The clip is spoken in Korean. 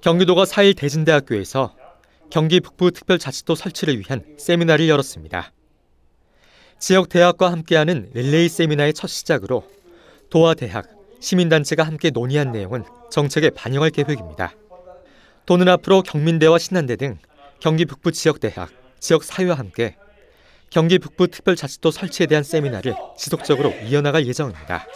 경기도가 4일 대진대학교에서 경기 북부 특별자치도 설치를 위한 세미나를 열었습니다. 지역 대학과 함께하는 릴레이 세미나의 첫 시작으로 도와 대학, 시민단체가 함께 논의한 내용은 정책에 반영할 계획입니다. 도는 앞으로 경민대와 신한대 등 경기 북부 지역 대학, 지역 사회와 함께 경기 북부 특별자치도 설치에 대한 세미나를 지속적으로 이어나갈 예정입니다.